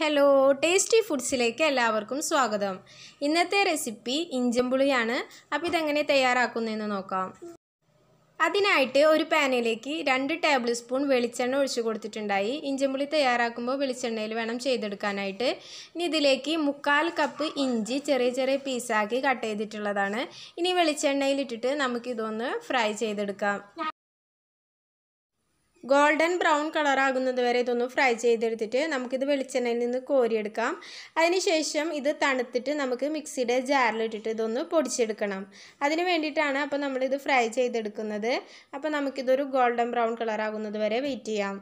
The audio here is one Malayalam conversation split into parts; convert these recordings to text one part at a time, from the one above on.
ഹലോ ടേസ്റ്റി ഫുഡ്സിലേക്ക് എല്ലാവർക്കും സ്വാഗതം ഇന്നത്തെ റെസിപ്പി ഇഞ്ചമ്പുളിയാണ് അപ്പോൾ ഇതെങ്ങനെ തയ്യാറാക്കുന്നതെന്ന് നോക്കാം അതിനായിട്ട് ഒരു പാനിലേക്ക് രണ്ട് ടേബിൾ സ്പൂൺ വെളിച്ചെണ്ണ ഒഴിച്ചു കൊടുത്തിട്ടുണ്ടായി ഇഞ്ചമ്പുളി തയ്യാറാക്കുമ്പോൾ വെളിച്ചെണ്ണയിൽ വേണം ചെയ്തെടുക്കാനായിട്ട് ഇനി ഇതിലേക്ക് മുക്കാൽ കപ്പ് ഇഞ്ചി ചെറിയ ചെറിയ പീസാക്കി കട്ട് ചെയ്തിട്ടുള്ളതാണ് ഇനി വെളിച്ചെണ്ണയിലിട്ടിട്ട് നമുക്കിതൊന്ന് ഫ്രൈ ചെയ്തെടുക്കാം ഗോൾഡൻ ബ്രൗൺ കളറാകുന്നത് വരെ ഇതൊന്ന് ഫ്രൈ ചെയ്തെടുത്തിട്ട് നമുക്കിത് വെളിച്ചെണ്ണയിൽ നിന്ന് കോരിയെടുക്കാം അതിനുശേഷം ഇത് തണുത്തിട്ട് നമുക്ക് മിക്സിയുടെ ജാറിലിട്ടിട്ട് ഇതൊന്ന് പൊടിച്ചെടുക്കണം അതിന് വേണ്ടിയിട്ടാണ് അപ്പോൾ നമ്മളിത് ഫ്രൈ ചെയ്തെടുക്കുന്നത് അപ്പോൾ നമുക്കിതൊരു ഗോൾഡൻ ബ്രൗൺ കളറാകുന്നത് വരെ വെയിറ്റ് ചെയ്യാം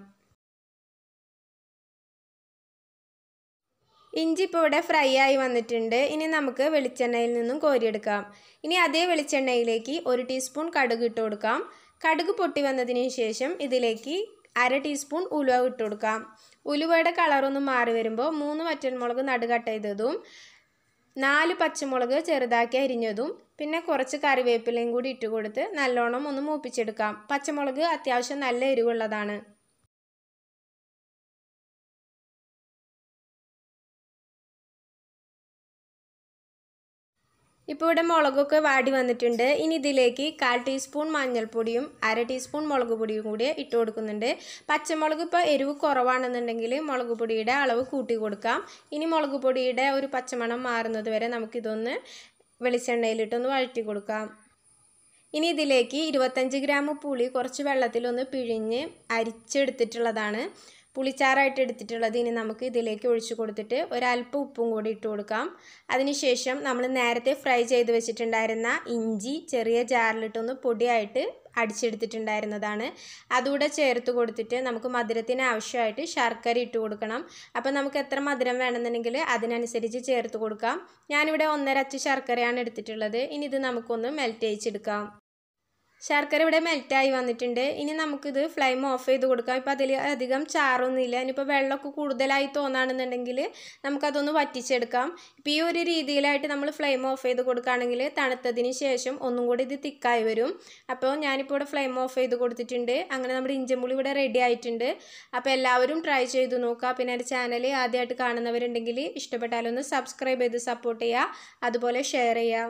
ഇഞ്ചി ഇപ്പോൾ ഇവിടെ ഫ്രൈ ആയി വന്നിട്ടുണ്ട് ഇനി നമുക്ക് വെളിച്ചെണ്ണയിൽ നിന്നും കോരിയെടുക്കാം ഇനി അതേ വെളിച്ചെണ്ണയിലേക്ക് ഒരു ടീസ്പൂൺ കടുക് ഇട്ട് കൊടുക്കാം കടുക് പൊട്ടി വന്നതിന് ശേഷം ഇതിലേക്ക് അര ടീസ്പൂൺ ഉലുവ ഇട്ട് കൊടുക്കാം ഉലുവയുടെ കളറൊന്ന് മാറി വരുമ്പോൾ മൂന്ന് വറ്റൻമുളക് നടുകട്ട ചെയ്തതും നാല് പച്ചമുളക് ചെറുതാക്കി അരിഞ്ഞതും പിന്നെ കുറച്ച് കറിവേപ്പിലയും കൂടി ഇട്ട് കൊടുത്ത് നല്ലോണം ഒന്ന് മൂപ്പിച്ചെടുക്കാം പച്ചമുളക് അത്യാവശ്യം നല്ല എരിവുള്ളതാണ് ഇപ്പോൾ ഇവിടെ മുളകൊക്കെ വാടി വന്നിട്ടുണ്ട് ഇനി ഇതിലേക്ക് കാൽ ടീസ്പൂൺ മഞ്ഞൾപ്പൊടിയും അര ടീസ്പൂൺ മുളക് പൊടിയും കൂടി ഇട്ട് കൊടുക്കുന്നുണ്ട് പച്ചമുളക് ഇപ്പോൾ എരിവ് കുറവാണെന്നുണ്ടെങ്കിൽ മുളക് പൊടിയുടെ അളവ് കൂട്ടി കൊടുക്കാം ഇനി മുളക് പൊടിയുടെ ഒരു പച്ചമണം മാറുന്നത് വരെ നമുക്കിതൊന്ന് വെളിച്ചെണ്ണയിലിട്ടൊന്ന് വഴറ്റി കൊടുക്കാം ഇനി ഇതിലേക്ക് ഇരുപത്തഞ്ച് ഗ്രാം പുളി കുറച്ച് വെള്ളത്തിലൊന്ന് പിഴിഞ്ഞ് അരിച്ചെടുത്തിട്ടുള്ളതാണ് പുളിച്ചാറായിട്ട് എടുത്തിട്ടുള്ളത് ഇനി നമുക്ക് ഇതിലേക്ക് ഒഴിച്ചു കൊടുത്തിട്ട് ഒരല്പ ഉപ്പും കൂടി ഇട്ട് കൊടുക്കാം അതിനുശേഷം നമ്മൾ നേരത്തെ ഫ്രൈ ചെയ്ത് വെച്ചിട്ടുണ്ടായിരുന്ന ഇഞ്ചി ചെറിയ ജാറിലിട്ടൊന്ന് പൊടിയായിട്ട് അടിച്ചെടുത്തിട്ടുണ്ടായിരുന്നതാണ് അതുകൂടെ ചേർത്ത് കൊടുത്തിട്ട് നമുക്ക് മധുരത്തിന് ആവശ്യമായിട്ട് ശർക്കര ഇട്ട് കൊടുക്കണം അപ്പോൾ നമുക്ക് എത്ര മധുരം വേണമെന്നുണ്ടെങ്കിൽ അതിനനുസരിച്ച് ചേർത്ത് കൊടുക്കാം ഞാനിവിടെ ഒന്നര അച്ച് ശർക്കരയാണ് എടുത്തിട്ടുള്ളത് ഇനി ഇത് നമുക്കൊന്ന് മെൽറ്റ് അയച്ചെടുക്കാം ശർക്കര ഇവിടെ മെൽറ്റായി വന്നിട്ടുണ്ട് ഇനി നമുക്കിത് ഫ്ലെയിം ഓഫ് ചെയ്ത് കൊടുക്കാം ഇപ്പോൾ അതിൽ അധികം ചാറൊന്നുമില്ല ഇനിയിപ്പോൾ വെള്ളമൊക്കെ കൂടുതലായി തോന്നുകയാണെന്നുണ്ടെങ്കിൽ നമുക്കതൊന്ന് വറ്റിച്ചെടുക്കാം ഇപ്പം ഈ ഒരു രീതിയിലായിട്ട് നമ്മൾ ഫ്ലെയിം ഓഫ് ചെയ്ത് കൊടുക്കുകയാണെങ്കിൽ തണുത്തതിന് ശേഷം ഒന്നും കൂടി ഇത് തിക്കായി വരും അപ്പോൾ ഞാനിപ്പോൾ ഇവിടെ ഫ്ലെയിം ഓഫ് ചെയ്ത് കൊടുത്തിട്ടുണ്ട് അങ്ങനെ നമ്മുടെ ഇഞ്ചിമുളി ഇവിടെ റെഡി ആയിട്ടുണ്ട് അപ്പോൾ എല്ലാവരും ട്രൈ ചെയ്ത് നോക്കുക പിന്നെ എൻ്റെ ചാനൽ ആദ്യമായിട്ട് കാണുന്നവരുണ്ടെങ്കിൽ ഇഷ്ടപ്പെട്ടാലൊന്ന് സബ്സ്ക്രൈബ് ചെയ്ത് സപ്പോർട്ട് ചെയ്യുക അതുപോലെ ഷെയർ ചെയ്യുക